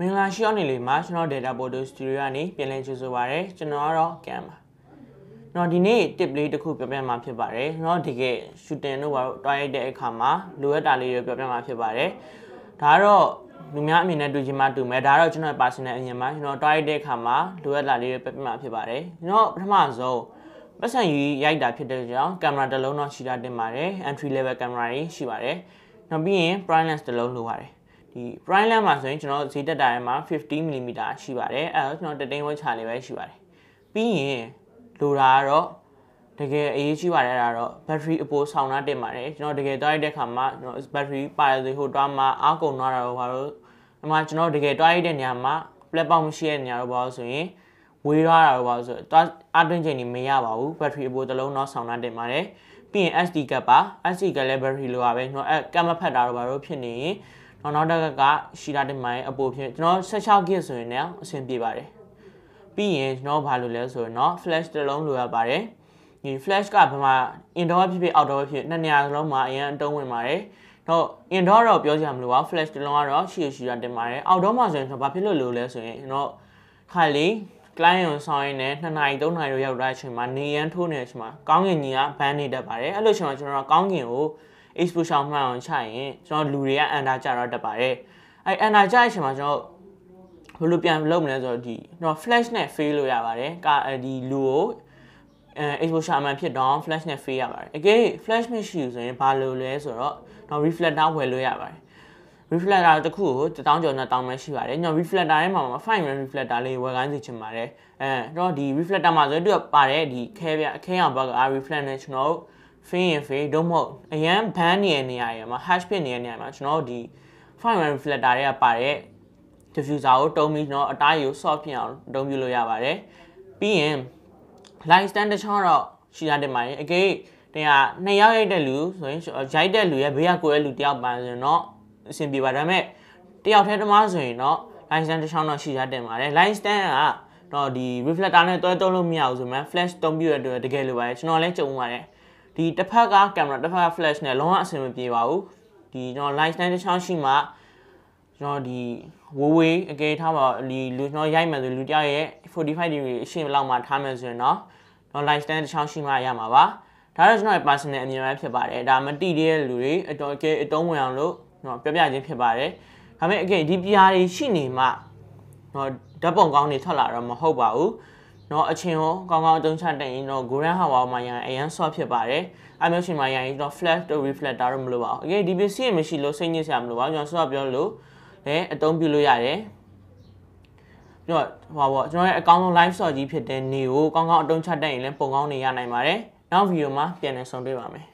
မင်္ဂလာရှိအောင်နေလေမှာကျွန်တော် data portal studio ကနေပြန်လည်ကြိုဆိုပါရစေကျွန်တော်ကတော့ကံပါနော်ဒီနေ့ tip လေးတစ်ခုပြောပြမှာဖြစ်ပါတယ်ကျွန်တော်တကယ် shooting တို့ဘာလို့တွားရိုက်တဲ့အခါမှာလိုအပ်တာလေးတွေပြောပြမှာဖြစ်ပါတယ်ဒါကတော့လူများအမြင်နဲ့တွေ့ချင်းမှတူမယ်ဒါကတော့ကျွန်တော် personal အမြင်မှာကျွန်တော်တွားရိုက်တဲ့အခါမှာလိုအပ်တာလေးတွေပြောပြမှာဖြစ်ပါတယ်ကျွန်တော်ပထမဆုံးပတ်စံယူရိုက်တာဖြစ်တဲ့ကြောင့်ကင်မရာတစ်လုံးတော့ရှိတာတင်ပါတယ် entry level ကင်မရာကြီးရှိပါတယ်နောက်ပြီးရင် prime lens တစ်လုံးလိုပါတယ်ဒီ prime lamp မှာဆိုရင်ကျွန်တော်ဈေးတက်တာထဲမှာ50 mm ရှိပါတယ်အဲတော့ကျွန်တော်တတိယဝက်ချလေးပဲရှိပါတယ်ပြီးရင်လိုတာကတော့တကယ်အရေးကြီးပါတယ်အဲ့ဒါတော့ battery အပေါ်ဆောင်တာတင်ပါတယ်ကျွန်တော်တကယ်တွားရိုက်တဲ့ခါမှာကျွန်တော် battery ပါရသေးဟိုတွားမှာအကုန်သွားတာတော့ဘာလို့ဒီမှာကျွန်တော်တကယ်တွားရိုက်တဲ့နေရာမှာ platform မရှိတဲ့နေရာတော့ဘာလို့ဆိုရင်ဝေးသွားတာတော့ဘာလို့ဆိုတော့အတွင်းချိန်နေမရပါဘူး battery အပေါ်တစ်လုံးတော့ဆောင်တာတင်ပါတယ်ပြီးရင် SD ကပ်ပါ SD ကပ်လည်း battery လိုပါပဲကျွန်တော်အကပ်မဖတ်တာတော့ဘာလို့ဖြစ်နေရင်နောက်နောက်တက်ကရှီတာတင်မိုင်းအပိုဖြစ်ကျွန်တော်16 gig ဆိုရင်လည်းအဆင်ပြေပါတယ်ပြီးရင်ကျွန်တော်ဘာလို့လဲဆိုတော့ flash တစ်လုံးလိုရပါတယ်ဒီ flash ကဘာမှ indoor ဖြစ်ဖြစ် outdoor ဖြစ်နှစ်နေရာလုံးမှာအရင်အတုံးဝင်ပါတယ်တော့ indoor တော့ပြောကြမလို့ပါ flash တစ်လုံးကတော့ရှီရှီတာတင်ပါတယ် outdoor မှာဆိုရင်ဘာဖြစ်လို့လိုလဲဆိုရင်ကျွန်တော်ခါလီ client ကိုဆောင်ရင်းနဲ့2နာရီ3နာရီလောက်ရောက်တဲ့အချိန်မှာနေရန်ထိုးနေတဲ့အချိန်မှာကောင်းကင်ကြီးကဘန်းနေတတ်ပါတယ်အဲ့လိုအချိန်မှာကျွန်တော်ကောင်းကင်ကို exposure မှန်အောင်ချရင်ကျွန်တော်လူတွေကအန်တာကြတော့တတ်ပါတယ်အဲအန်တာကြတဲ့အချိန်မှာကျွန်တော်ဘယ်လိုပြန်လုပ်မလဲဆိုတော့ဒီကျွန်တော် flash နဲ့ fail လို့ရပါတယ်ကာဒီလူကိုအဲ exposure မှန်ဖြစ်တော့ flash နဲ့ fail ရပါတယ်အကယ် flash မရှိဘူးဆိုရင်ဘာလုပ်လဲဆိုတော့ကျွန်တော် reflector ဝယ်လို့ရပါတယ် reflector တခုကို1000ကျော်နဲ့တောင်းမှရှိပါတယ်ည reflector ထဲမှာမှာ fine reflector လေးဝယ်ခိုင်းစီချင်ပါတယ်အဲတော့ဒီ reflector မှာဆိုတော့သူကပါတယ်ဒီခဲပြအခဲအောင်ဘက်က reflect နဲ့ကျွန်တော်တို့ဖေးရင်ဖေးဒုမဟုတ်အရန်ဘန်းနေတဲ့နေရာရမှာ hash ဖြစ်နေတဲ့နေရာမှာကျွန်တော်တို့ဒီ fine reflector တွေကပါတဲ့ diffuser ကိုတုံးပြီးကျွန်တော်အတားကြီးကို soft ဖြစ်အောင်အသုံးပြုလို့ရပါတယ်ပြီးရင် light stand တစ်ချောင်းတော့ရှိရတဲ့မှာရင်အကိတင်ကနှစ်ယောက်ရိုက်တဲ့လူဆိုရင်ရိုက်တဲ့လူရဲ့ဘေးကကိုယ်ရဲ့လူတယောက်ပန်းဆိုရင်တော့အဆင်ပြေပါဒါပေမဲ့တယောက်တည်းတမားဆိုရင်တော့ line stand တစ်ချောင်းတော့ရှိရတင်ပါတယ် line stand ကတော့ဒီ reflector နဲ့တွဲတုံးလို့မရဘူးဆိုမှ flash တုံးပြရတဲ့တကယ်လို့ပါတယ်ကျွန်တော်လည်းကြုံပါတယ်ဒီတစ်ဖက်ကကင်မရာတစ်ဖက်က flash နဲ့လုံးဝအဆင်မပြေပါဘူးဒီကျွန်တော် light stand တစ်ချောင်းရှိမှကျွန်တော်ဒီဝေးဝေးအကယ်ထားပါဒီလူကျွန်တော်ရိုက်မယ်ဆိုလူတယောက်ရဲ့45 degree အရှင်းလောက်မှထားမယ်ဆိုရင်တော့ကျွန်တော် light stand တစ်ချောင်းရှိမှရမှာပါဒါတော့ကျွန်တော်ရဲ့ personal အမြင်ပဲဖြစ်ပါတယ်ဒါမတိတဲ့လူတွေအတော်ကဲအတုံးဝင်အောင်လို့ကျွန်တော်ပြပြချင်းဖြစ်ပါတယ်ဒါပေမဲ့အကယ်ဒီ PR တွေရှိနေမှကျွန်တော်ဓာတ်ပုံကောင်းတွေထွက်လာတော့မဟုတ်ပါဘူးနော်အချင်းရောကောင်းကောင်းအသုံးချတတ်ရင်တော့ Goran Hawa မှာရရင်အရန် soft ဖြစ်ပါတယ်အမျိုးရှင်မှာရရင်တော့ flash to reflector တော့မလိုပါဘူး okay ဒီပစ္စည်းမရှိလို့စိတ်ညစ်စရာမလိုပါဘူးကျွန်တော်ဆော့ပြောလို့လည်းအသုံးပြုလို့ရတယ်ပြီးတော့ဟောပေါ့ကျွန်တော်ရဲ့အကောင်းဆုံး live shot ကြီးဖြစ်တဲ့နေကိုကောင်းကောင်းအသုံးချတတ်ရင်လည်းပုံကောင်းနေရနိုင်ပါတယ်နောက်ဗီဒီယိုမှာပြန်လည်ဆုံတွေ့ပါမယ်